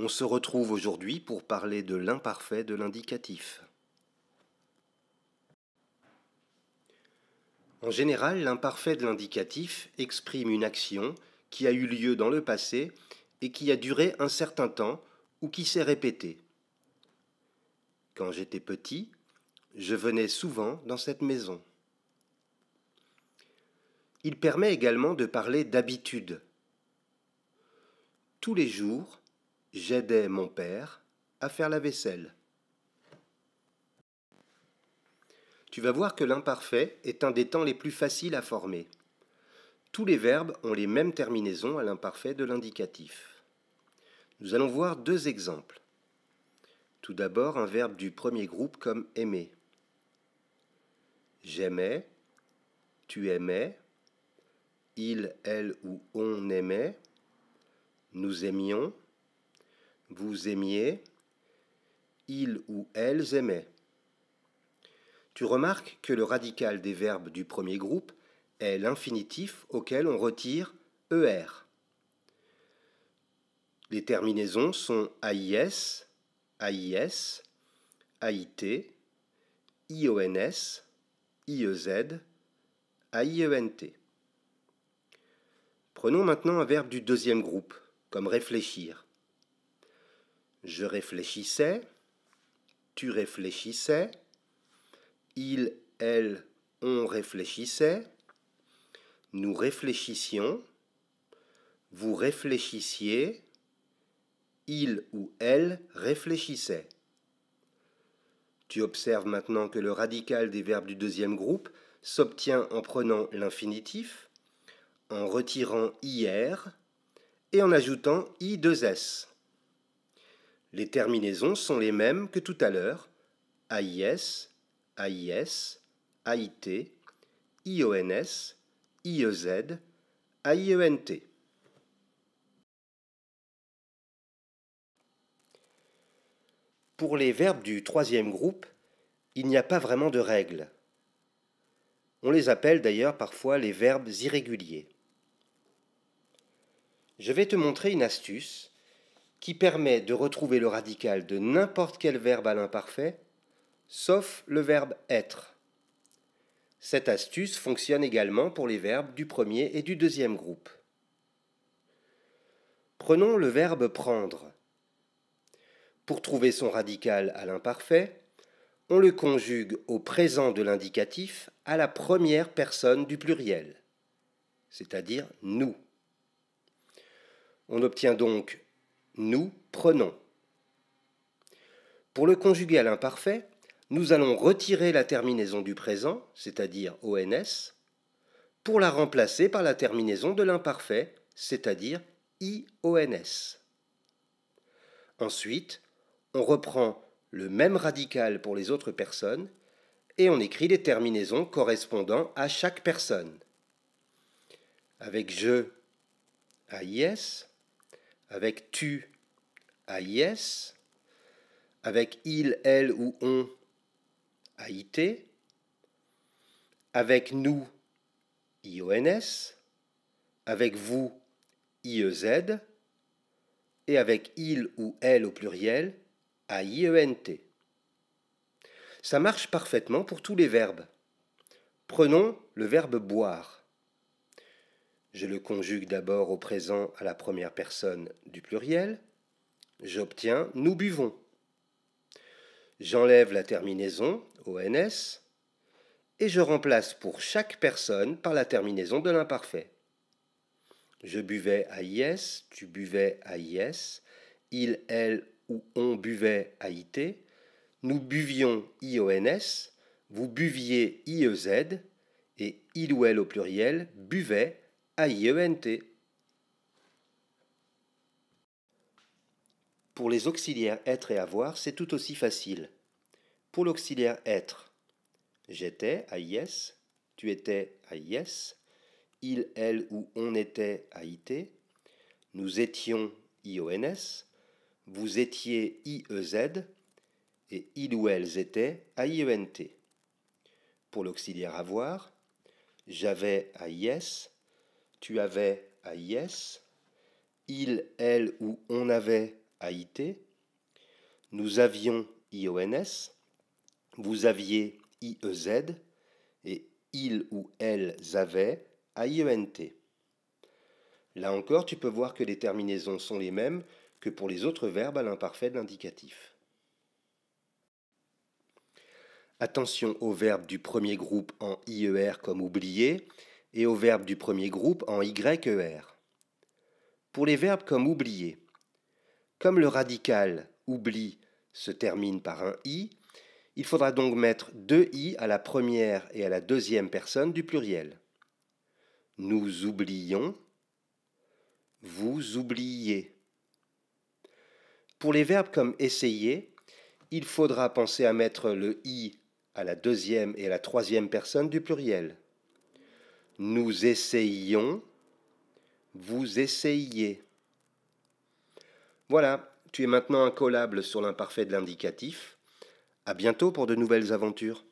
On se retrouve aujourd'hui pour parler de l'imparfait de l'indicatif. En général, l'imparfait de l'indicatif exprime une action qui a eu lieu dans le passé et qui a duré un certain temps ou qui s'est répétée. Quand j'étais petit, je venais souvent dans cette maison. Il permet également de parler d'habitude. Tous les jours, J'aidais mon père à faire la vaisselle. Tu vas voir que l'imparfait est un des temps les plus faciles à former. Tous les verbes ont les mêmes terminaisons à l'imparfait de l'indicatif. Nous allons voir deux exemples. Tout d'abord, un verbe du premier groupe comme aimer. J'aimais, tu aimais, il, elle ou on aimait, nous aimions, vous aimiez, ils ou elles aimaient. Tu remarques que le radical des verbes du premier groupe est l'infinitif auquel on retire er. Les terminaisons sont AIS, AIS, AIT, IONS, IEZ, AIENT. Prenons maintenant un verbe du deuxième groupe, comme réfléchir. Je réfléchissais, tu réfléchissais, il, elle, on réfléchissait, nous réfléchissions, vous réfléchissiez, il ou elle réfléchissait. Tu observes maintenant que le radical des verbes du deuxième groupe s'obtient en prenant l'infinitif, en retirant IR et en ajoutant I2S. Les terminaisons sont les mêmes que tout à l'heure AIS, AIS, AIT, IONS, IEZ, AIENT. Pour les verbes du troisième groupe, il n'y a pas vraiment de règles. On les appelle d'ailleurs parfois les verbes irréguliers. Je vais te montrer une astuce qui permet de retrouver le radical de n'importe quel verbe à l'imparfait, sauf le verbe être. Cette astuce fonctionne également pour les verbes du premier et du deuxième groupe. Prenons le verbe prendre. Pour trouver son radical à l'imparfait, on le conjugue au présent de l'indicatif à la première personne du pluriel, c'est-à-dire nous. On obtient donc nous prenons. Pour le à l'imparfait, nous allons retirer la terminaison du présent, c'est-à-dire ONS, pour la remplacer par la terminaison de l'imparfait, c'est-à-dire IONS. Ensuite, on reprend le même radical pour les autres personnes et on écrit les terminaisons correspondant à chaque personne. Avec je, is » avec tu, AIS, avec il, elle ou on, AIT, avec nous, IONS, avec vous, IEZ, et avec il ou elle au pluriel, A-I-E-N-T. Ça marche parfaitement pour tous les verbes. Prenons le verbe boire. Je le conjugue d'abord au présent à la première personne du pluriel. J'obtiens nous buvons. J'enlève la terminaison ONS et je remplace pour chaque personne par la terminaison de l'imparfait. Je buvais à IS, tu buvais à il, elle ou on buvait à nous buvions IONS, vous buviez IEZ, et il ou elle au pluriel buvait AIENT. Pour les auxiliaires être et avoir, c'est tout aussi facile. Pour l'auxiliaire être, j'étais, yes tu étais, yes il, elle ou on était, AIT, nous étions, IONS, vous étiez, IEZ, et il ou elles étaient, AIENT. Pour l'auxiliaire avoir, j'avais, yes tu avais à il, elle ou on avait AIT. nous avions IONS, vous aviez IEZ et il ou elles avaient AIENT. Là encore, tu peux voir que les terminaisons sont les mêmes que pour les autres verbes à l'imparfait de l'indicatif. Attention aux verbes du premier groupe en IER comme oublié et au verbe du premier groupe en YER. Pour les verbes comme oublier, comme le radical oubli se termine par un i, il faudra donc mettre deux i à la première et à la deuxième personne du pluriel. Nous oublions, vous oubliez. Pour les verbes comme essayer, il faudra penser à mettre le i à la deuxième et à la troisième personne du pluriel. Nous essayons, vous essayez. Voilà, tu es maintenant incollable sur l'imparfait de l'indicatif. À bientôt pour de nouvelles aventures.